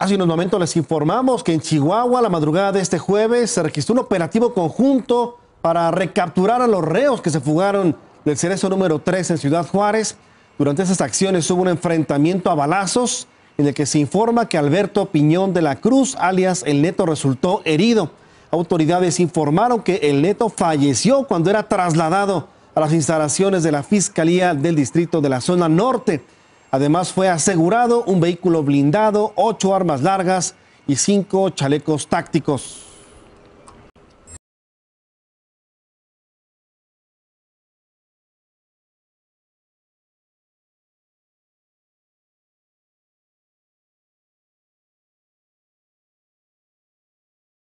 Hace unos momentos les informamos que en Chihuahua, la madrugada de este jueves, se registró un operativo conjunto para recapturar a los reos que se fugaron del cerezo número 3 en Ciudad Juárez. Durante esas acciones hubo un enfrentamiento a balazos en el que se informa que Alberto Piñón de la Cruz, alias El Neto, resultó herido. Autoridades informaron que El Neto falleció cuando era trasladado a las instalaciones de la Fiscalía del Distrito de la Zona Norte. Además fue asegurado un vehículo blindado, ocho armas largas y cinco chalecos tácticos.